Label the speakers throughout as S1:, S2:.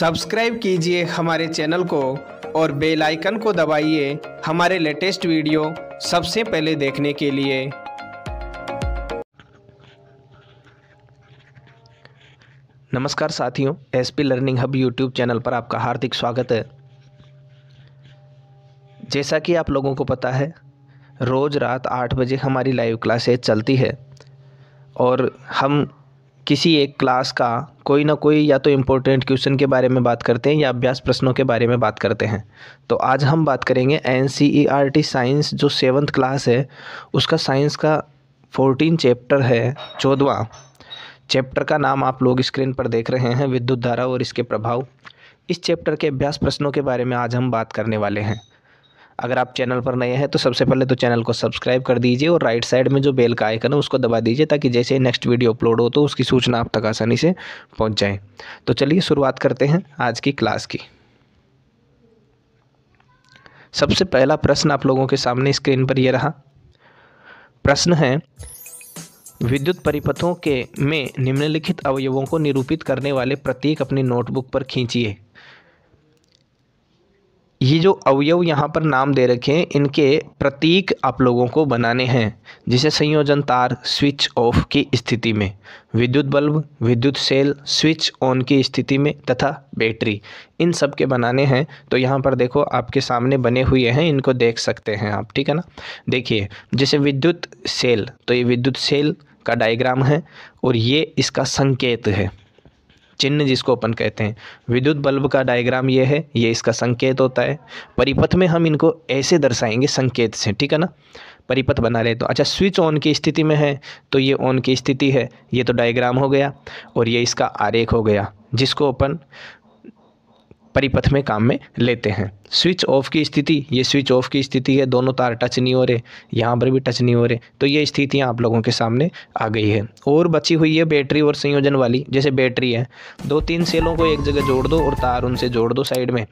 S1: subscribe कीजिए हमारे channel को और बेल आइकन को दबाइए हमारे लेटेस्ट वीडियो सबसे पहले देखने के लिए नमस्कार साथियों SP learning hub YouTube channel पर आपका हार्दिक स्वागत है जैसा कि आप लोगों को पता है रोज़ रात आठ बजे हमारी लाइव क्लासेज चलती है और हम किसी एक क्लास का कोई ना कोई या तो इम्पोर्टेंट क्वेश्चन के बारे में बात करते हैं या अभ्यास प्रश्नों के बारे में बात करते हैं तो आज हम बात करेंगे N C E R T science जो सेवन्थ क्लास है उसका साइंस का फोर्टीन चैप्टर है चौदवा चैप्टर का नाम आप लोग स्क्रीन पर देख रहे हैं विद्युत धारा और इसके प्रभाव इस चैप्टर के अभ्यास प्रश्नों के बारे में आज हम बात करने वाले हैं अगर आप चैनल पर नए हैं तो सबसे पहले तो चैनल को सब्सक्राइब कर दीजिए और राइट साइड में जो बेल का आइकन है उसको दबा दीजिए ताकि जैसे नेक्स्ट वीडियो अपलोड हो तो उसकी सूचना आप तक आसानी से पहुँच जाए तो चलिए शुरुआत करते हैं आज की क्लास की सबसे पहला प्रश्न आप लोगों के सामने स्क्रीन पर यह रहा प्रश्न है विद्युत परिपथों के में निम्नलिखित अवयवों को निरूपित करने वाले प्रतीक अपनी नोटबुक पर खींचिए ये जो अवयव यहाँ पर नाम दे रखे हैं इनके प्रतीक आप लोगों को बनाने हैं जिसे संयोजन तार स्विच ऑफ की स्थिति में विद्युत बल्ब विद्युत सेल स्विच ऑन की स्थिति में तथा बैटरी इन सब के बनाने हैं तो यहाँ पर देखो आपके सामने बने हुए हैं इनको देख सकते हैं आप ठीक है ना देखिए जैसे विद्युत सेल तो ये विद्युत सेल का डायग्राम है और ये इसका संकेत है चिन्ह जिसको अपन कहते हैं विद्युत बल्ब का डायग्राम ये है ये इसका संकेत होता है परिपथ में हम इनको ऐसे दर्शाएंगे संकेत से ठीक है ना परिपथ बना रहे तो अच्छा स्विच ऑन की स्थिति में है तो ये ऑन की स्थिति है ये तो डायग्राम हो गया और ये इसका आरेख हो गया जिसको अपन परिपथ में काम में लेते हैं स्विच ऑफ की स्थिति ये स्विच ऑफ की स्थिति है दोनों तार टच नहीं हो रहे यहाँ पर भी टच नहीं हो रहे तो ये स्थितियाँ आप लोगों के सामने आ गई है और बची हुई है बैटरी और संयोजन वाली जैसे बैटरी है दो तीन सेलों को एक जगह जोड़ दो और तार उनसे जोड़ दो साइड में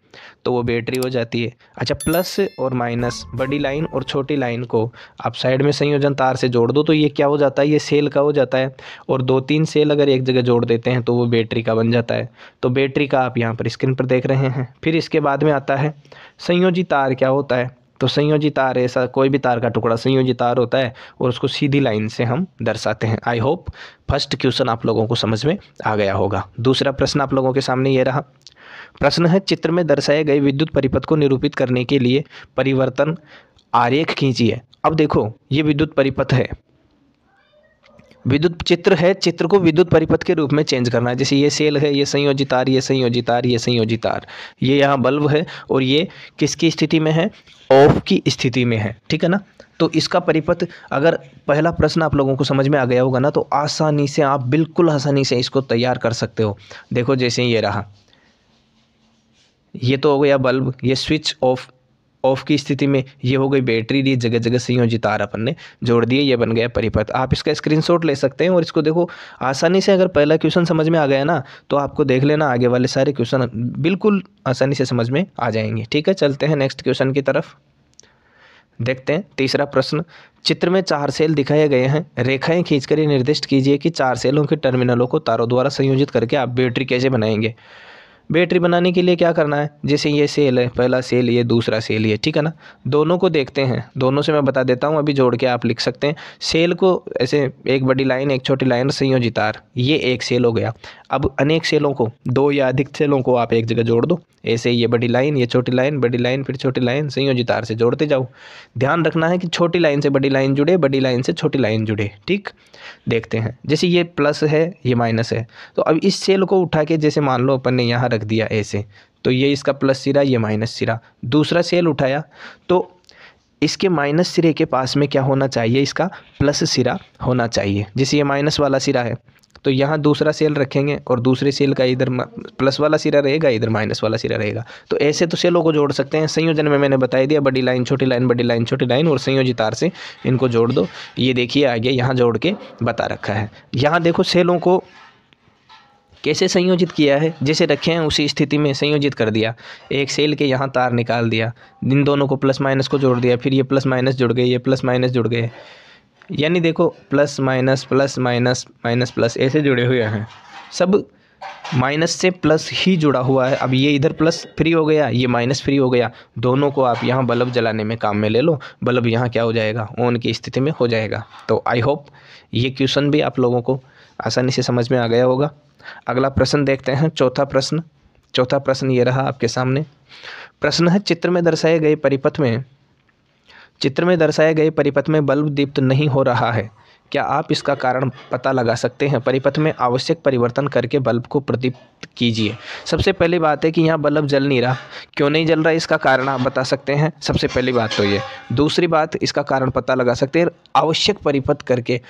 S1: तो वो बैटरी हो जाती है अच्छा प्लस और माइनस बड़ी लाइन और छोटी लाइन को आप साइड में संयोजन तार से जोड़ दो तो ये क्या हो जाता है ये सेल का हो जाता है और दो तीन सेल अगर एक जगह जोड़ देते हैं तो वो बैटरी का बन जाता है तो बैटरी का आप यहाँ पर स्क्रीन पर देख रहे हैं फिर इसके बाद में आता है संयोजी तार क्या होता है तो संयोजी तार ऐसा कोई भी तार का टुकड़ा संयोजी तार होता है और उसको सीधी लाइन से हम दर्शाते हैं आई होप फर्स्ट क्वेश्चन आप लोगों को समझ में आ गया होगा दूसरा प्रश्न आप लोगों के सामने ये रहा प्रश्न है चित्र में दर्शाए गए विद्युत परिपथ को निरूपित करने के लिए परिवर्तन आरेख खींचिए अब देखो ये विद्युत परिपथ है विद्युत चित्र है चित्र को विद्युत परिपथ के रूप में चेंज करना है जैसे ये सेल है ये संयोजित तार ये संयोजित तार ये संयोजित तार ये यहाँ बल्ब है और ये किसकी स्थिति में है ऑफ की स्थिति में है ठीक है ना तो इसका परिपथ अगर पहला प्रश्न आप लोगों को समझ में आ गया होगा ना तो आसानी से आप बिल्कुल आसानी से इसको तैयार कर सकते हो देखो जैसे ये रहा ये तो हो गया बल्ब ये स्विच ऑफ ऑफ की स्थिति में ये हो गई बैटरी दी जगह जगह संयोजित तार अपन ने जोड़ दिए ये बन गया परिपथ आप इसका स्क्रीनशॉट ले सकते हैं और इसको देखो आसानी से अगर पहला क्वेश्चन समझ में आ गया ना तो आपको देख लेना आगे वाले सारे क्वेश्चन बिल्कुल आसानी से समझ में आ जाएंगे ठीक है चलते हैं नेक्स्ट क्वेश्चन की तरफ देखते हैं तीसरा प्रश्न चित्र में चार सेल दिखाए गए हैं रेखाएं खींचकर ये निर्दिष्ट कीजिए कि चार सेलों के टर्मिनलों को तारों द्वारा संयोजित करके आप बैटरी कैसे बनाएंगे बैटरी बनाने के लिए क्या करना है जैसे ये सेल है पहला सेल ये दूसरा सेल ये ठीक है ना दोनों को देखते हैं दोनों से मैं बता देता हूँ अभी जोड़ के आप लिख सकते हैं सेल को ऐसे एक बड़ी लाइन एक छोटी लाइन संयोजितार ये एक सेल हो गया अब अनेक सेलों को दो या अधिक सेलों को आप एक जगह जोड़ दो ऐसे ये बड़ी लाइन ये छोटी लाइन बड़ी लाइन फिर छोटी लाइन संयोजितार से जोड़ते जाओ ध्यान रखना है कि छोटी लाइन से बड़ी लाइन जुड़े बड़ी लाइन से छोटी लाइन जुड़े ठीक देखते हैं जैसे ये प्लस है ये माइनस है तो अब इस सेल को उठा के जैसे मान लो अपन ने यहाँ रख दिया ऐसे तो ये इसका प्लस सिरा ये माइनस सिरा दूसरा सेल उठाया तो इसके माइनस सिरे के पास में क्या होना चाहिए इसका प्लस सिरा होना चाहिए जैसे ये माइनस वाला सिरा है तो यहाँ दूसरा सेल रखेंगे और दूसरे सेल का इधर प्लस वाला सिरा रहेगा इधर माइनस वाला सिरा रहेगा तो ऐसे तो सेलों को जोड़ सकते हैं संयोजन में मैंने बताई दिया बड़ी लाइन छोटी लाइन बड़ी लाइन छोटी लाइन और संयोजित तार से इनको जोड़ दो ये देखिए आगे यहाँ जोड़ के बता रखा है यहाँ देखो सेलों को कैसे संयोजित किया है जैसे रखे हैं उसी स्थिति में संयोजित कर दिया एक सेल के यहाँ तार निकाल दिया इन दोनों को प्लस माइनस को जोड़ दिया फिर ये प्लस माइनस जुड़ गए ये प्लस माइनस जुड़ गए यानी देखो plus minus plus minus minus plus ऐसे जुड़े हुए हैं सब माइनस से प्लस ही जुड़ा हुआ है अब ये इधर प्लस फ्री हो गया ये माइनस फ्री हो गया दोनों को आप यहाँ बल्ब जलाने में काम में ले लो बल्ब यहाँ क्या हो जाएगा ऑन की स्थिति में हो जाएगा तो आई होप ये क्वेश्चन भी आप लोगों को आसानी से समझ में आ गया होगा अगला प्रश्न देखते हैं चौथा प्रश्न चौथा प्रश्न ये रहा आपके सामने प्रश्न है चित्र में दर्शाए गए परिपथ में चित्र में दर्शाए गए परिपथ में बल्ब दीप्त नहीं हो रहा है क्या आप इसका कारण पता लगा सकते हैं परिपथ में आवश्यक परिवर्तन करके बल्ब को प्रदीप्त कीजिए सबसे पहली बात है कि यहाँ बल्ब जल नहीं रहा क्यों नहीं जल रहा इसका कारण आप बता सकते हैं सबसे पहली बात तो ये दूसरी बात इसका कारण पता लगा सकते हैं आवश्यक परिपथ करके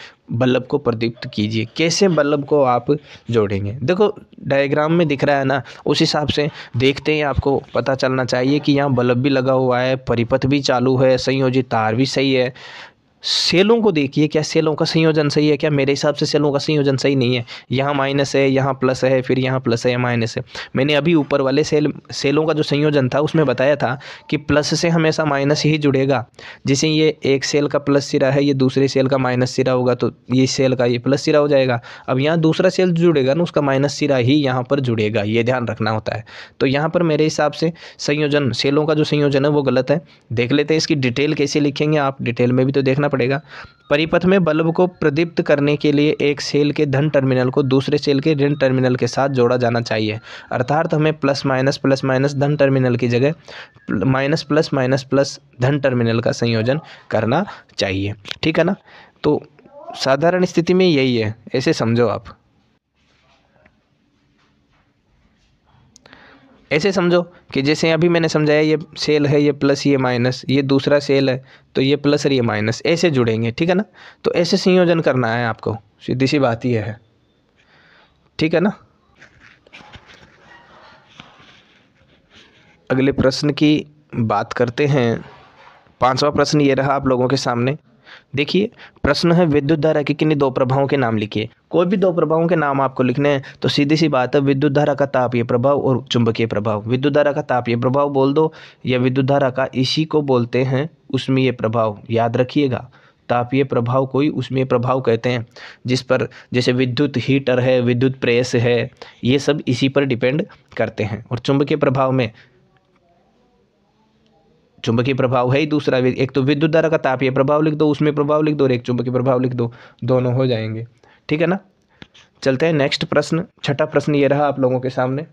S1: बल्ब को प्रदीप्त कीजिए कैसे बल्ब को आप जोड़ेंगे देखो डायग्राम में दिख रहा है ना उस हिसाब से देखते ही आपको पता चलना चाहिए कि यहाँ बल्ब भी लगा हुआ है परिपथ भी चालू है संयोजित तार भी सही है सेलों को देखिए क्या सेलों का संयोजन सही है क्या मेरे हिसाब से सेलों का संयोजन सही नहीं है यहाँ माइनस है यहाँ प्लस है फिर यहाँ प्लस है माइनस है मैंने अभी ऊपर वाले सेल सेलों का जो संयोजन था उसमें बताया था कि प्लस से हमेशा माइनस ही जुड़ेगा जैसे ये एक सेल का प्लस सिरा है ये दूसरे सेल का माइनस सिरा होगा तो ये सेल का ये प्लस सिरा हो जाएगा अब यहाँ दूसरा सेल जुड़ेगा ना उसका माइनस सिरा ही यहाँ पर जुड़ेगा ये ध्यान रखना होता है तो यहाँ पर मेरे हिसाब से संयोजन सेलों का जो संयोजन है वो गलत है देख लेते हैं इसकी डिटेल कैसे लिखेंगे आप डिटेल में भी तो देखना पड़ेगा परिपथ में बल्ब को प्रदीप्त करने के लिए एक सेल के धन टर्मिनल को दूसरे सेल के ऋण टर्मिनल के साथ जोड़ा जाना चाहिए अर्थात हमें प्लस माइनस प्लस माइनस धन टर्मिनल की जगह माइनस प्लस माइनस प्लस धन टर्मिनल का संयोजन करना चाहिए ठीक है ना तो साधारण स्थिति में यही है ऐसे समझो आप ऐसे समझो कि जैसे अभी मैंने समझाया ये सेल है ये प्लस ये माइनस ये दूसरा सेल है तो ये प्लस और ये माइनस ऐसे जुड़ेंगे ठीक है ना तो ऐसे संयोजन करना है आपको सीधी सी बात यह है ठीक है ना अगले प्रश्न की बात करते हैं पांचवा प्रश्न ये रहा आप लोगों के सामने देखिए प्रश्न है विद्युत धारा के किन्हीं दो प्रभावों के नाम लिखिए कोई भी दो प्रभावों के नाम आपको लिखने हैं तो सीधी सी बात है विद्युत धारा का तापीय प्रभाव और चुंबकीय प्रभाव विद्युत धारा का तापीय प्रभाव बोल दो या विद्युत धारा का इसी को बोलते हैं उसमें ये प्रभाव याद रखिएगा तापीय प्रभाव कोई उसमें प्रभाव कहते हैं जिस पर जैसे विद्युत हीटर है विद्युत प्रेस है ये सब इसी पर डिपेंड करते हैं और चुंबकीय प्रभाव में चुंबकीय प्रभाव है ही दूसरा एक तो विद्युत धारा का तापीय प्रभाव लिख दो उसमें प्रभाव लिख दो और एक चुंबकीय प्रभाव लिख दो दोनों हो जाएंगे ठीक है ना चलते हैं नेक्स्ट प्रश्न छठा प्रश्न ये रहा आप लोगों के सामने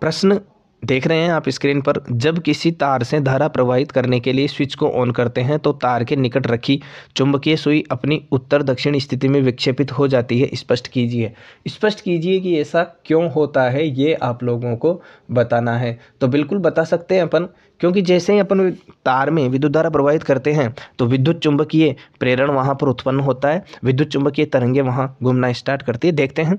S1: प्रश्न देख रहे हैं आप स्क्रीन पर जब किसी तार से धारा प्रवाहित करने के लिए स्विच को ऑन करते हैं तो तार के निकट रखी चुंबकीय सुई अपनी उत्तर दक्षिण स्थिति में विक्षेपित हो जाती है स्पष्ट कीजिए स्पष्ट कीजिए कि ऐसा क्यों होता है ये आप लोगों को बताना है तो बिल्कुल बता सकते हैं अपन क्योंकि जैसे ही अपन तार में विद्युत धारा प्रवाहित करते हैं तो विद्युत चुंबकीय प्रेरण वहाँ पर उत्पन्न होता है विद्युत चुंबकीय तरंगे वहाँ घूमना स्टार्ट करती है देखते हैं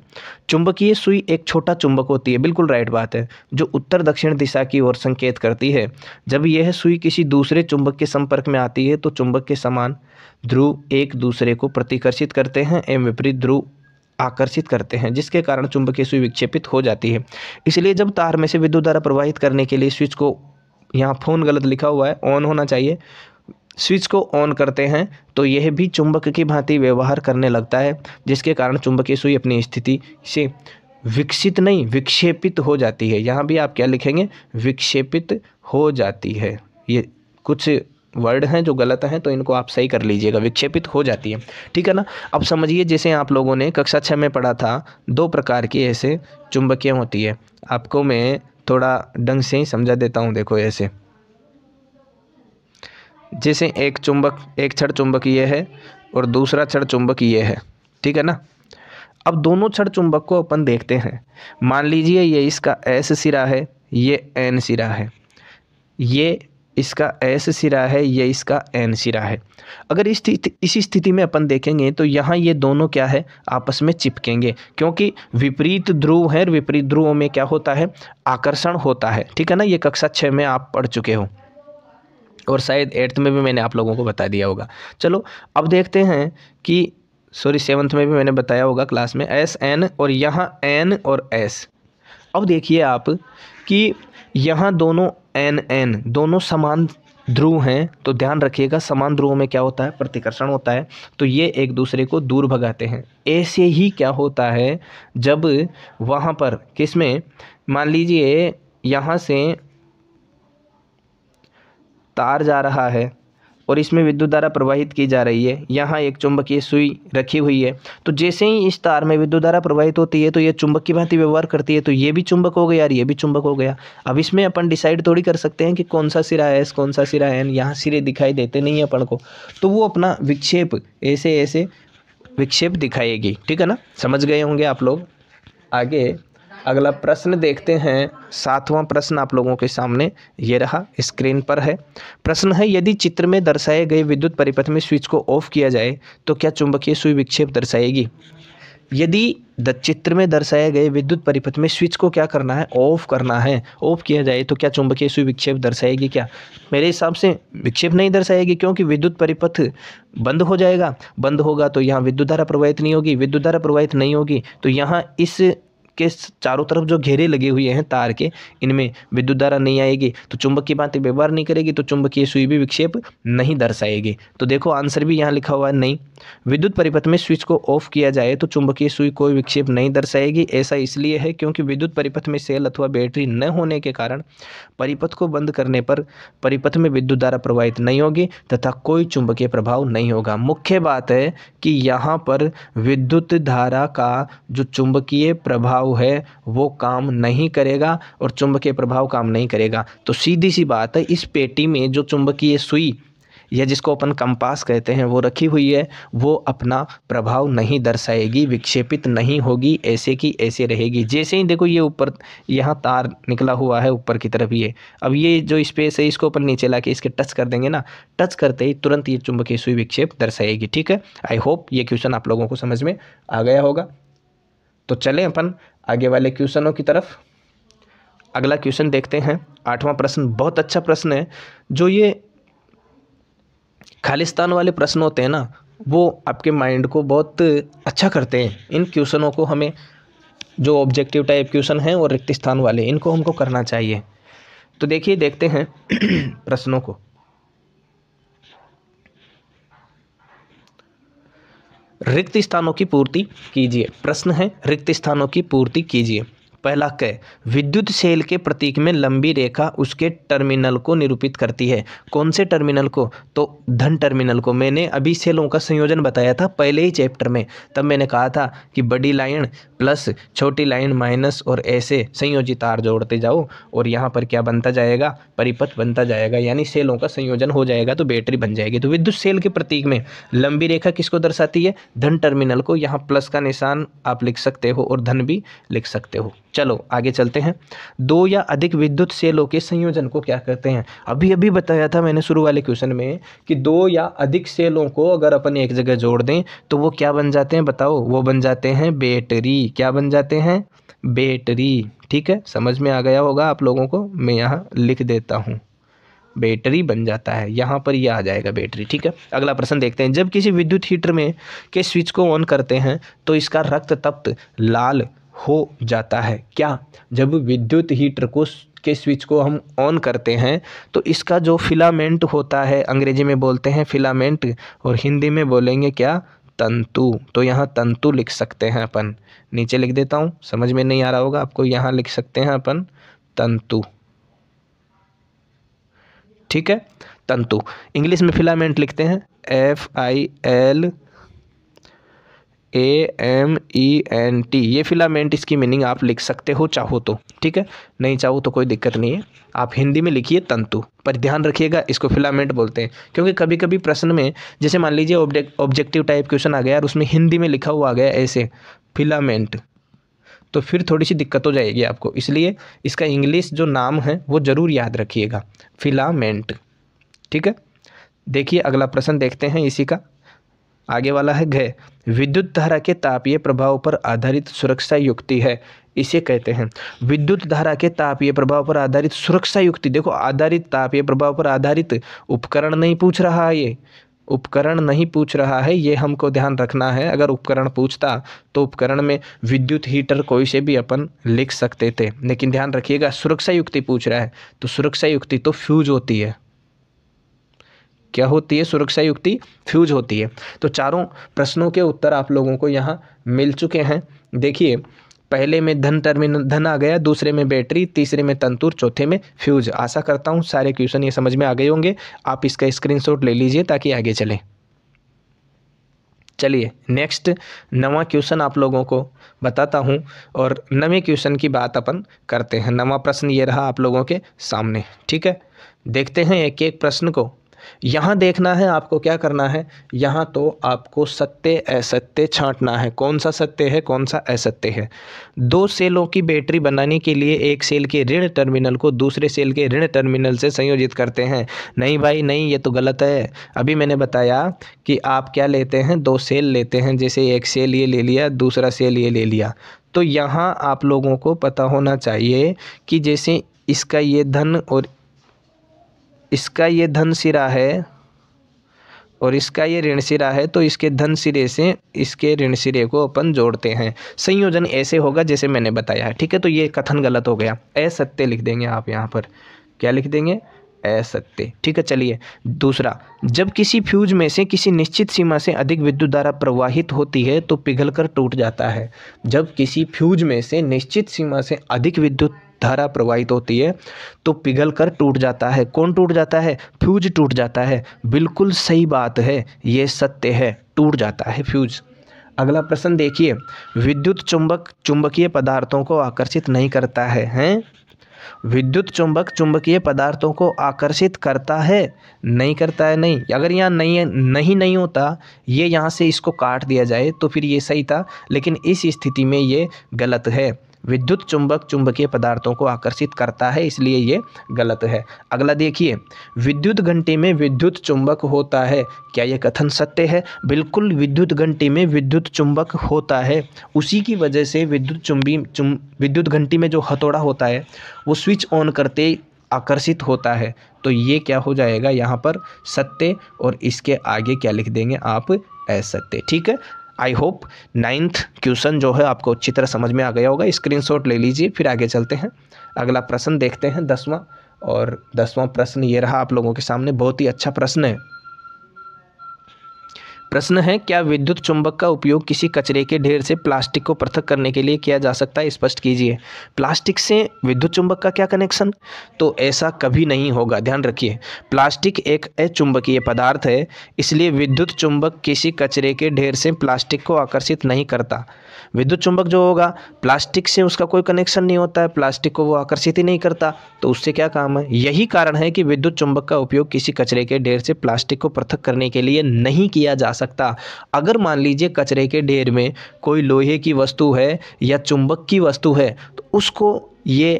S1: चुंबकीय सुई एक छोटा चुंबक होती है बिल्कुल राइट बात है जो उत्तर दक्षिण दिशा की ओर संकेत करती है जब यह सुई किसी दूसरे चुंबक के संपर्क में आती है तो चुंबक के समान ध्रुव एक दूसरे को प्रतिकर्षित करते हैं एवं विपरीत ध्रुव आकर्षित करते हैं जिसके कारण चुंबकीय सुई विक्षेपित हो जाती है इसलिए जब तार में से विद्युत धारा प्रवाहित करने के लिए स्विच को यहाँ फ़ोन गलत लिखा हुआ है ऑन होना चाहिए स्विच को ऑन करते हैं तो यह भी चुंबक की भांति व्यवहार करने लगता है जिसके कारण चुंबकीय सुई अपनी स्थिति से विकसित नहीं विक्षेपित हो जाती है यहाँ भी आप क्या लिखेंगे विक्षेपित हो जाती है ये कुछ वर्ड हैं जो गलत हैं तो इनको आप सही कर लीजिएगा विक्षेपित हो जाती है ठीक है ना अब समझिए जैसे आप लोगों ने कक्षा छः में पढ़ा था दो प्रकार की ऐसे चुंबकीय होती है आपको मैं थोड़ा ढंग से ही समझा देता हूँ देखो ऐसे जैसे एक चुंबक एक छड़ चुंबक ये है और दूसरा छड़ चुंबक ये है ठीक है ना अब दोनों छड़ चुंबक को अपन देखते हैं मान लीजिए ये इसका एस सिरा है ये एन सिरा है ये इसका एस सिरा है ये इसका एन सिरा है अगर इस स्थिति इसी स्थिति में अपन देखेंगे तो यहाँ ये दोनों क्या है आपस में चिपकेंगे क्योंकि विपरीत ध्रुव है विपरीत ध्रुवों में क्या होता है आकर्षण होता है ठीक है ना ये कक्षा छः में आप पढ़ चुके हो और शायद एट्थ में भी मैंने आप लोगों को बता दिया होगा चलो अब देखते हैं कि सॉरी सेवन्थ में भी मैंने बताया होगा क्लास में एस एन और यहाँ एन और एस अब देखिए आप कि यहाँ दोनों एन एन दोनों समान ध्रुव हैं तो ध्यान रखिएगा समान ध्रुव में क्या होता है प्रतिकर्षण होता है तो ये एक दूसरे को दूर भगाते हैं ऐसे ही क्या होता है जब वहाँ पर किस में मान लीजिए यहाँ से तार जा रहा है और इसमें विद्युत धारा प्रवाहित की जा रही है यहाँ एक चुंबकीय सुई रखी हुई है तो जैसे ही इस तार में विद्युत धारा प्रवाहित होती है तो ये चुंबक की भांति व्यवहार करती है तो ये भी चुंबक हो गया और ये भी चुंबक हो गया अब इसमें अपन डिसाइड थोड़ी कर सकते हैं कि कौन सा सिरा एस कौन सा सिरा एन यहाँ सिरे दिखाई देते नहीं है अपन को तो वो अपना विक्षेप ऐसे ऐसे विक्षेप दिखाएगी ठीक है ना समझ गए होंगे आप लोग आगे अगला प्रश्न देखते हैं सातवां प्रश्न आप लोगों के सामने ये रहा स्क्रीन पर है प्रश्न है यदि चित्र में दर्शाए गए विद्युत परिपथ में स्विच को ऑफ किया जाए तो क्या चुंबकीय सुई विक्षेप दर्शाएगी यदि द चित्र में दर्शाए गए विद्युत परिपथ में स्विच को क्या करना है ऑफ करना है ऑफ किया जाए तो क्या चुंबकीय सुई विक्षेप दर्शाएगी क्या मेरे हिसाब से विक्षेप नहीं दर्शाएगी क्योंकि विद्युत परिपथ बंद हो जाएगा बंद होगा तो यहाँ विद्युत धारा प्रवाहित नहीं होगी विद्युत धारा प्रवाहित नहीं होगी तो यहाँ इस के चारों तरफ जो घेरे लगे हुए हैं तार के इनमें विद्युत धारा नहीं आएगी तो चुंबक की बातें व्यवहार नहीं करेगी तो चुंबकीय सुई भी विक्षेप नहीं दर्शाएगी तो देखो आंसर भी यहाँ लिखा हुआ है नहीं विद्युत परिपथ में स्विच को ऑफ किया जाए तो चुंबकीय सुई कोई विक्षेप नहीं दर्शाएगी ऐसा इसलिए है क्योंकि विद्युत परिपथ में सेल अथवा बैटरी न होने के कारण परिपथ को बंद करने पर परिपथ में विद्युत धारा प्रवाहित नहीं होगी तथा कोई चुंबकीय प्रभाव नहीं होगा मुख्य बात है कि यहाँ पर विद्युत धारा का जो चुंबकीय प्रभाव प्रभाव है वो काम नहीं करेगा और चुंबकीय प्रभाव काम नहीं करेगा तो सीधी सी बात है इस पेटी में जो चुंबकीय सुई या जिसको अपन कंपास कहते हैं वो रखी हुई है वो अपना प्रभाव नहीं दर्शाएगी विक्षेपित नहीं होगी ऐसे की ऐसे रहेगी जैसे ही देखो ये ऊपर यहाँ तार निकला हुआ है ऊपर की तरफ ये अब ये जो स्पेस है इसको अपन नीचे ला के इसके टच कर देंगे ना टच करते ही तुरंत ये चुंबकीय सुई विक्षेप दर्शाएगी ठीक है आई होप ये क्वेश्चन आप लोगों को समझ में आ गया होगा तो चलें अपन आगे वाले क्वेश्चनों की तरफ अगला क्वेश्चन देखते हैं आठवां प्रश्न बहुत अच्छा प्रश्न है जो ये खालिस्तान वाले प्रश्न होते हैं ना वो आपके माइंड को बहुत अच्छा करते हैं इन क्वेश्चनों को हमें जो ऑब्जेक्टिव टाइप क्वेश्चन हैं और रिक्त स्थान वाले इनको हमको करना चाहिए तो देखिए देखते हैं प्रश्नों को रिक्त स्थानों की पूर्ति कीजिए प्रश्न है रिक्त स्थानों की पूर्ति कीजिए पहला क विद्युत सेल के प्रतीक में लंबी रेखा उसके टर्मिनल को निरूपित करती है कौन से टर्मिनल को तो धन टर्मिनल को मैंने अभी सेलों का संयोजन बताया था पहले ही चैप्टर में तब मैंने कहा था कि बड़ी लाइन प्लस छोटी लाइन माइनस और ऐसे संयोजित तार जोड़ते जाओ और यहाँ पर क्या बनता जाएगा परिपथ बनता जाएगा यानी सेलों का संयोजन हो जाएगा तो बैटरी बन जाएगी तो विद्युत सेल के प्रतीक में लंबी रेखा किसको दर्शाती है धन टर्मिनल को यहाँ प्लस का निशान आप लिख सकते हो और धन भी लिख सकते हो चलो आगे चलते हैं दो या अधिक विद्युत सेलों के संयोजन को क्या कहते हैं अभी अभी बताया था मैंने शुरू वाले क्वेश्चन में कि दो या अधिक सेलों को अगर अपन एक जगह जोड़ दें तो वो क्या बन जाते हैं बताओ वो बन जाते हैं बैटरी क्या बन जाते हैं बैटरी ठीक है समझ में आ गया होगा आप लोगों को मैं यहाँ लिख देता हूँ बैटरी बन जाता है यहाँ पर यह आ जाएगा बैटरी ठीक है अगला प्रश्न देखते हैं जब किसी विद्युत हीटर में के स्विच को ऑन करते हैं तो इसका रक्त तप्त लाल हो जाता है क्या जब विद्युत हीटर को के स्विच को हम ऑन करते हैं तो इसका जो फिलामेंट होता है अंग्रेजी में बोलते हैं फिलामेंट और हिंदी में बोलेंगे क्या तंतु तो यहाँ तंतु लिख सकते हैं अपन नीचे लिख देता हूँ समझ में नहीं आ रहा होगा आपको यहाँ लिख सकते हैं अपन तंतु ठीक है तंतु इंग्लिश में फिलामेंट लिखते हैं F I L A M E N T ये फिलामेंट इसकी मीनिंग आप लिख सकते हो चाहो तो ठीक है नहीं चाहो तो कोई दिक्कत नहीं है आप हिंदी में लिखिए तंतु पर ध्यान रखिएगा इसको फिलामेंट बोलते हैं क्योंकि कभी कभी प्रश्न में जैसे मान लीजिए ऑब्जेक्टिव टाइप क्वेश्चन आ गया और उसमें हिंदी में लिखा हुआ आ गया ऐसे फिलामेंट तो फिर थोड़ी सी दिक्कत हो जाएगी आपको इसलिए इसका इंग्लिश जो नाम है वो ज़रूर याद रखिएगा फिलामेंट ठीक है देखिए अगला प्रश्न देखते हैं इसी का आगे वाला है घय विद्युत धारा के तापीय प्रभाव पर आधारित सुरक्षा युक्ति है इसे कहते हैं विद्युत धारा के तापीय प्रभाव पर आधारित सुरक्षा युक्ति देखो आधारित तापीय प्रभाव पर आधारित उपकरण नहीं पूछ रहा है ये उपकरण नहीं पूछ रहा है ये हमको ध्यान रखना है अगर उपकरण पूछता तो उपकरण में विद्युत हीटर कोई से भी अपन लिख सकते थे लेकिन ध्यान रखिएगा सुरक्षा युक्ति पूछ रहा है तो सुरक्षा युक्ति तो फ्यूज होती है क्या होती है सुरक्षा युक्ति फ्यूज होती है तो चारों प्रश्नों के उत्तर आप लोगों को यहाँ मिल चुके हैं देखिए पहले में धन टर्मिनल धन आ गया दूसरे में बैटरी तीसरे में तंतुर चौथे में फ्यूज आशा करता हूँ सारे क्वेश्चन ये समझ में आ गए होंगे आप इसका स्क्रीनशॉट ले लीजिए ताकि आगे चले चलिए नेक्स्ट नवा क्वेश्चन आप लोगों को बताता हूँ और नवे क्वेश्चन की बात अपन करते हैं नवा प्रश्न ये रहा आप लोगों के सामने ठीक है देखते हैं एक एक प्रश्न को यहाँ देखना है आपको क्या करना है यहाँ तो आपको सत्य असत्य छांटना है कौन सा सत्य है कौन सा असत्य है दो सेलों की बैटरी बनाने के लिए एक सेल के ऋण टर्मिनल को दूसरे सेल के ऋण टर्मिनल से संयोजित करते हैं नहीं भाई नहीं ये तो गलत है अभी मैंने बताया कि आप क्या लेते हैं दो सेल लेते हैं जैसे एक सेल ये ले लिया दूसरा सेल ये ले लिया तो यहाँ आप लोगों को पता होना चाहिए कि जैसे इसका ये धन और इसका ये धन सिरा है और इसका ये ऋण सिरा है तो इसके धन सिरे से इसके ऋण सिरे को अपन जोड़ते हैं संयोजन ऐसे होगा जैसे मैंने बताया है ठीक है तो ये कथन गलत हो गया असत्य लिख देंगे आप यहाँ पर क्या लिख देंगे असत्य ठीक है चलिए दूसरा जब किसी फ्यूज में से किसी निश्चित सीमा से अधिक विद्युत धारा प्रवाहित होती है तो पिघलकर टूट जाता है जब किसी फ्यूज में से निश्चित सीमा से अधिक विद्युत धारा प्रवाहित होती है तो पिघल कर टूट जाता है कौन टूट जाता है फ्यूज टूट जाता है बिल्कुल सही बात है ये सत्य है टूट जाता है फ्यूज अगला प्रश्न देखिए विद्युत चुंबक चुंबकीय पदार्थों को आकर्षित नहीं करता है हैं विद्युत चुंबक चुंबकीय पदार्थों को आकर्षित करता है नहीं करता है नहीं अगर यहाँ नहीं नहीं नहीं होता ये यहाँ से इसको काट दिया जाए तो फिर ये सही था लेकिन इस स्थिति में ये गलत है विद्युत चुंबक चुंबकीय पदार्थों को आकर्षित करता है इसलिए ये गलत है अगला देखिए विद्युत घंटी में विद्युत चुंबक होता है क्या यह कथन सत्य है बिल्कुल विद्युत घंटी में विद्युत चुंबक होता है उसी की वजह से विद्युत चुंबी चुम विद्युत घंटी में जो हथौड़ा होता है वो स्विच ऑन करते आकर्षित होता है तो ये क्या हो जाएगा यहाँ पर सत्य और इसके आगे क्या लिख देंगे आप असत्य ठीक है आई होप नाइन्थ क्वेश्चन जो है आपको अच्छी तरह समझ में आ गया होगा स्क्रीनशॉट ले लीजिए फिर आगे चलते हैं अगला प्रश्न देखते हैं दसवां और दसवां प्रश्न ये रहा आप लोगों के सामने बहुत ही अच्छा प्रश्न है प्रश्न है क्या विद्युत चुंबक का उपयोग किसी कचरे के ढेर से प्लास्टिक को पृथक करने के लिए किया जा सकता है स्पष्ट कीजिए प्लास्टिक से विद्युत चुंबक का क्या कनेक्शन तो ऐसा कभी नहीं होगा ध्यान रखिए प्लास्टिक एक अचुंबकीय पदार्थ है इसलिए विद्युत चुंबक किसी कचरे के ढेर से प्लास्टिक को आकर्षित नहीं करता विद्युत चुंबक जो होगा प्लास्टिक से उसका कोई कनेक्शन नहीं होता है प्लास्टिक को वो आकर्षित ही नहीं करता तो उससे क्या काम है यही कारण है कि विद्युत चुंबक का उपयोग किसी कचरे के ढेर से प्लास्टिक को पृथक करने के लिए नहीं किया जा सकता अगर मान लीजिए कचरे के ढेर में कोई लोहे की वस्तु है या चुंबक की वस्तु है तो उसको ये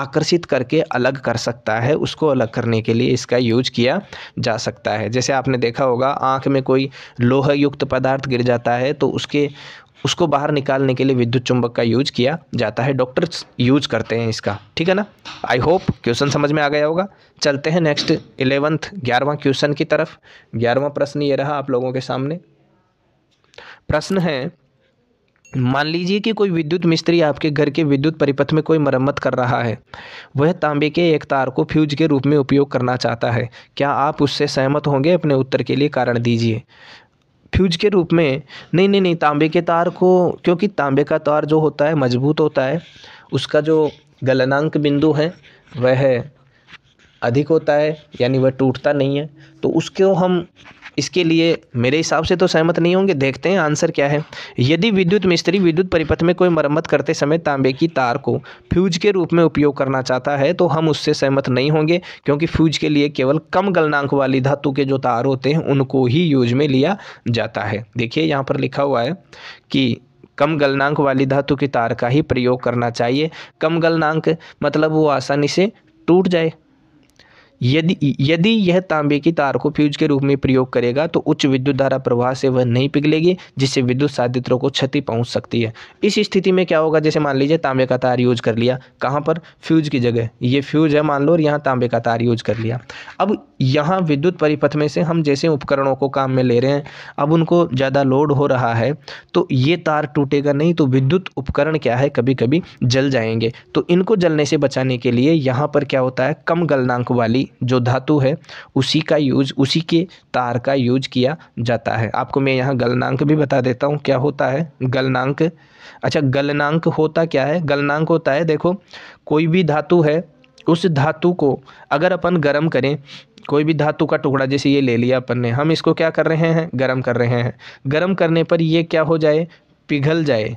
S1: आकर्षित करके अलग कर सकता है उसको अलग करने के लिए इसका यूज किया जा सकता है जैसे आपने देखा होगा आँख में कोई लोहयुक्त पदार्थ गिर जाता है तो उसके उसको बाहर निकालने के लिए विद्युत चुंबक का यूज किया जाता है डॉक्टर्स यूज करते हैं इसका ठीक है ना आई होप क्वेश्चन समझ में आ गया होगा चलते हैं नेक्स्ट इलेवंथ ग्यारहवा क्वेश्चन की तरफ ग्यारहवा प्रश्न ये रहा आप लोगों के सामने प्रश्न है मान लीजिए कि कोई विद्युत मिस्त्री आपके घर के विद्युत परिपथ में कोई मरम्मत कर रहा है वह तांबे के एक तार को फ्यूज के रूप में उपयोग करना चाहता है क्या आप उससे सहमत होंगे अपने उत्तर के लिए कारण दीजिए फ्यूज के रूप में नहीं नहीं नहीं तांबे के तार को क्योंकि तांबे का तार जो होता है मजबूत होता है उसका जो गलनांक बिंदु है वह अधिक होता है यानी वह टूटता नहीं है तो उसको हम इसके लिए मेरे हिसाब से तो सहमत नहीं होंगे देखते हैं आंसर क्या है यदि विद्युत मिस्त्री विद्युत परिपथ में कोई मरम्मत करते समय तांबे की तार को फ्यूज के रूप में उपयोग करना चाहता है तो हम उससे सहमत नहीं होंगे क्योंकि फ्यूज के लिए केवल कम गलनांक वाली धातु के जो तार होते हैं उनको ही यूज में लिया जाता है देखिए यहाँ पर लिखा हुआ है कि कम गलनांक वाली धातु की तार का ही प्रयोग करना चाहिए कम गलनांक मतलब वो आसानी से टूट जाए यदि यदि यह तांबे की तार को फ्यूज के रूप में प्रयोग करेगा तो उच्च विद्युत धारा प्रवाह से वह नहीं पिघलेगी जिससे विद्युत साधित्रों को क्षति पहुंच सकती है इस स्थिति में क्या होगा जैसे मान लीजिए तांबे का तार यूज कर लिया कहाँ पर फ्यूज की जगह ये फ्यूज है मान लो और यहाँ तांबे का तार यूज कर लिया अब यहाँ विद्युत परिपथ में से हम जैसे उपकरणों को काम में ले रहे हैं अब उनको ज़्यादा लोड हो रहा है तो ये तार टूटेगा नहीं तो विद्युत उपकरण क्या है कभी कभी जल जाएंगे तो इनको जलने से बचाने के लिए यहाँ पर क्या होता है कम गलनांक वाली जो धातु है उसी का यूज उसी के तार का यूज किया जाता है आपको मैं यहाँ गलनांक भी बता देता हूँ क्या होता है गलनांक अच्छा गलनांक होता क्या है गलनांक होता है देखो कोई भी धातु है उस धातु को अगर अपन गर्म करें कोई भी धातु का टुकड़ा जैसे ये ले लिया अपन ने हम इसको क्या कर रहे हैं गर्म कर रहे हैं गर्म करने पर ये क्या हो जाए पिघल जाए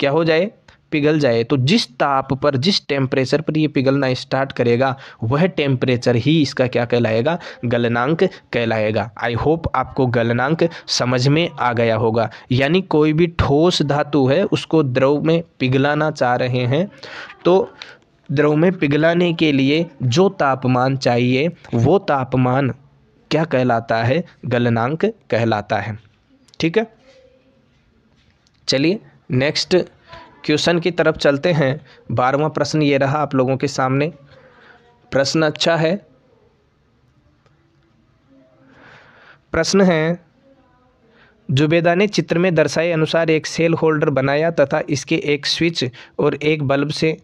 S1: क्या हो जाए पिघल जाए तो जिस ताप पर जिस टेम्परेचर पर ये पिघलना स्टार्ट करेगा वह टेम्परेचर ही इसका क्या कहलाएगा गलनांक कहलाएगा आई होप आपको गलनांक समझ में आ गया होगा यानी कोई भी ठोस धातु है उसको द्रव में पिघलाना चाह रहे हैं तो द्रव में पिघलाने के लिए जो तापमान चाहिए वो तापमान क्या कहलाता है गलनांक कहलाता है ठीक है चलिए नेक्स्ट क्वेश्चन की तरफ चलते हैं बारहवा प्रश्न ये रहा आप लोगों के सामने प्रश्न अच्छा है प्रश्न है जुबेदा ने चित्र में दर्शाए अनुसार एक सेल होल्डर बनाया तथा इसके एक स्विच और एक बल्ब से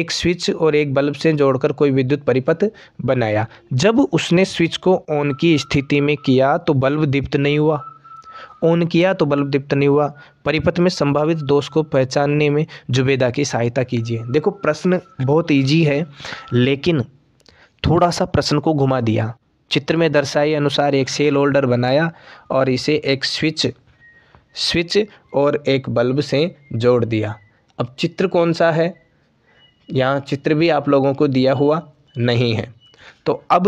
S1: एक स्विच और एक बल्ब से जोड़कर कोई विद्युत परिपथ बनाया जब उसने स्विच को ऑन की स्थिति में किया तो बल्ब दीप्त नहीं हुआ ऑन किया तो बल्ब दीप्त नहीं हुआ परिपथ में संभावित दोष को पहचानने में जुबेदा की सहायता कीजिए देखो प्रश्न बहुत ईजी है लेकिन थोड़ा सा प्रश्न को घुमा दिया चित्र में दर्शाए अनुसार एक सेल होल्डर बनाया और इसे एक स्विच स्विच और एक बल्ब से जोड़ दिया अब चित्र कौन सा है यहाँ चित्र भी आप लोगों को दिया हुआ नहीं है तो अब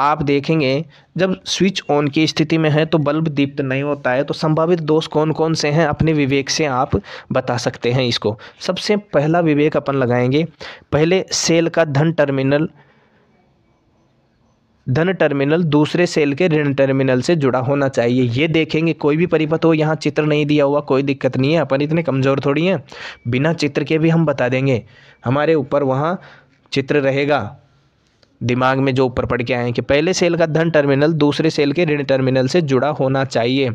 S1: आप देखेंगे जब स्विच ऑन की स्थिति में है तो बल्ब दीप्त नहीं होता है तो संभावित दोष कौन कौन से हैं अपने विवेक से आप बता सकते हैं इसको सबसे पहला विवेक अपन लगाएंगे पहले सेल का धन टर्मिनल धन टर्मिनल दूसरे सेल के ऋण टर्मिनल से जुड़ा होना चाहिए ये देखेंगे कोई भी परिपथ हो यहाँ चित्र नहीं दिया हुआ कोई दिक्कत नहीं है अपन इतने कमज़ोर थोड़ी हैं बिना चित्र के भी हम बता देंगे हमारे ऊपर वहाँ चित्र रहेगा दिमाग में जो ऊपर पढ़ के आए हैं कि पहले सेल का धन टर्मिनल दूसरे सेल के ऋण टर्मिनल से जुड़ा होना चाहिए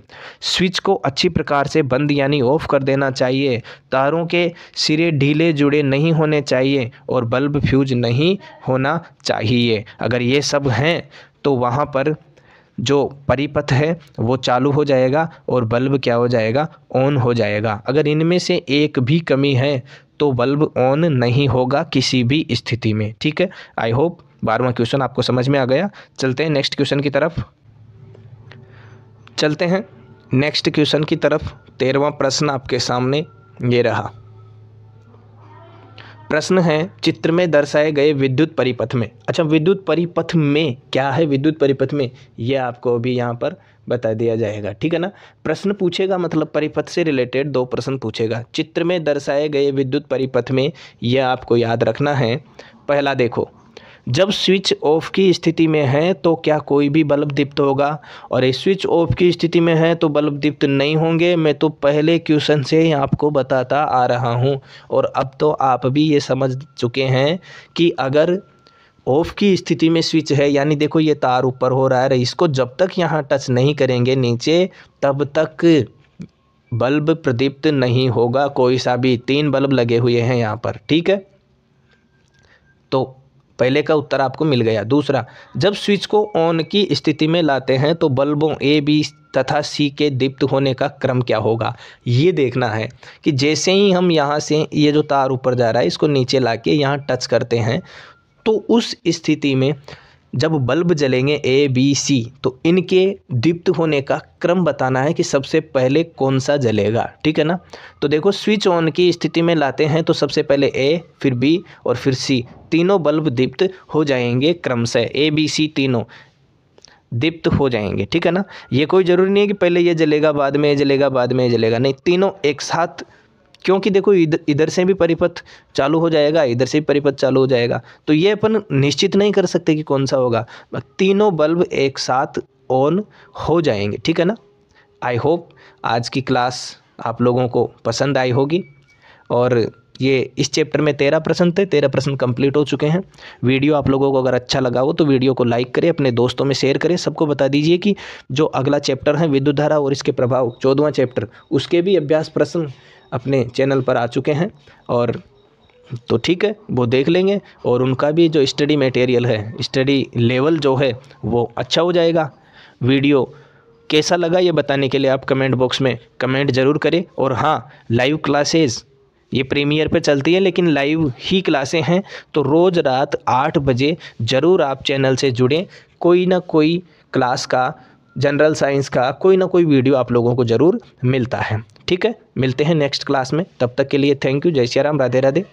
S1: स्विच को अच्छी प्रकार से बंद यानी ऑफ कर देना चाहिए तारों के सिरे ढीले जुड़े नहीं होने चाहिए और बल्ब फ्यूज नहीं होना चाहिए अगर ये सब हैं तो वहाँ पर जो परिपथ है वो चालू हो जाएगा और बल्ब क्या हो जाएगा ऑन हो जाएगा अगर इनमें से एक भी कमी है तो बल्ब ऑन नहीं होगा किसी भी स्थिति में ठीक है आई होप बारहवा क्वेश्चन आपको समझ में आ गया चलते हैं नेक्स्ट क्वेश्चन की तरफ चलते हैं नेक्स्ट क्वेश्चन की तरफ तेरहवा प्रश्न आपके सामने ये रहा प्रश्न है चित्र में दर्शाए गए विद्युत परिपथ में अच्छा विद्युत परिपथ में क्या है विद्युत परिपथ में यह आपको अभी यहाँ पर बता दिया जाएगा ठीक है ना प्रश्न पूछेगा मतलब परिपथ से रिलेटेड दो प्रश्न पूछेगा चित्र में दर्शाए गए विद्युत परिपथ में यह आपको याद रखना है पहला देखो जब स्विच ऑफ की स्थिति में है तो क्या कोई भी बल्ब दीप्त होगा और स्विच ऑफ की स्थिति में है तो बल्ब दीप्त नहीं होंगे मैं तो पहले क्वेश्चन से ही आपको बताता आ रहा हूँ और अब तो आप भी ये समझ चुके हैं कि अगर ऑफ की स्थिति में स्विच है यानी देखो ये तार ऊपर हो रहा है इसको जब तक यहाँ टच नहीं करेंगे नीचे तब तक बल्ब प्रदीप्त नहीं होगा कोई सा भी तीन बल्ब लगे हुए हैं यहाँ पर ठीक है तो पहले का उत्तर आपको मिल गया दूसरा जब स्विच को ऑन की स्थिति में लाते हैं तो बल्बों ए बी तथा सी के दीप्त होने का क्रम क्या होगा ये देखना है कि जैसे ही हम यहाँ से ये जो तार ऊपर जा रहा है इसको नीचे ला के यहाँ टच करते हैं तो उस स्थिति में जब बल्ब जलेंगे ए बी सी तो इनके दीप्त होने का क्रम बताना है कि सबसे पहले कौन सा जलेगा ठीक है ना तो देखो स्विच ऑन की स्थिति में लाते हैं तो सबसे पहले ए फिर बी और फिर सी तीनों बल्ब दीप्त हो जाएंगे क्रम से ए बी सी तीनों दीप्त हो जाएंगे ठीक है ना ये कोई ज़रूरी नहीं है कि पहले ये जलेगा बाद में ये जलेगा बाद में ये जलेगा नहीं तीनों एक साथ क्योंकि देखो इधर इधर से भी परिपथ चालू हो जाएगा इधर से भी परिपथ चालू हो जाएगा तो ये अपन निश्चित नहीं कर सकते कि कौन सा होगा तीनों बल्ब एक साथ ऑन हो जाएंगे ठीक है ना आई होप आज की क्लास आप लोगों को पसंद आई होगी और ये इस चैप्टर में तेरह प्रश्न थे तेरह प्रश्न कंप्लीट हो चुके हैं वीडियो आप लोगों को अगर अच्छा लगा हो तो वीडियो को लाइक करें अपने दोस्तों में शेयर करें सबको बता दीजिए कि जो अगला चैप्टर है विद्युत धारा और इसके प्रभाव चौदवा चैप्टर उसके भी अभ्यास प्रश्न अपने चैनल पर आ चुके हैं और तो ठीक है वो देख लेंगे और उनका भी जो स्टडी मटेरियल है स्टडी लेवल जो है वो अच्छा हो जाएगा वीडियो कैसा लगा ये बताने के लिए आप कमेंट बॉक्स में कमेंट ज़रूर करें और हाँ लाइव क्लासेस ये प्रीमियर पे चलती है लेकिन लाइव ही क्लासें हैं तो रोज़ रात आठ बजे ज़रूर आप चैनल से जुड़ें कोई ना कोई क्लास का जनरल साइंस का कोई ना कोई वीडियो आप लोगों को ज़रूर मिलता है ठीक है मिलते हैं नेक्स्ट क्लास में तब तक के लिए थैंक यू जय सिया राम राधे राधे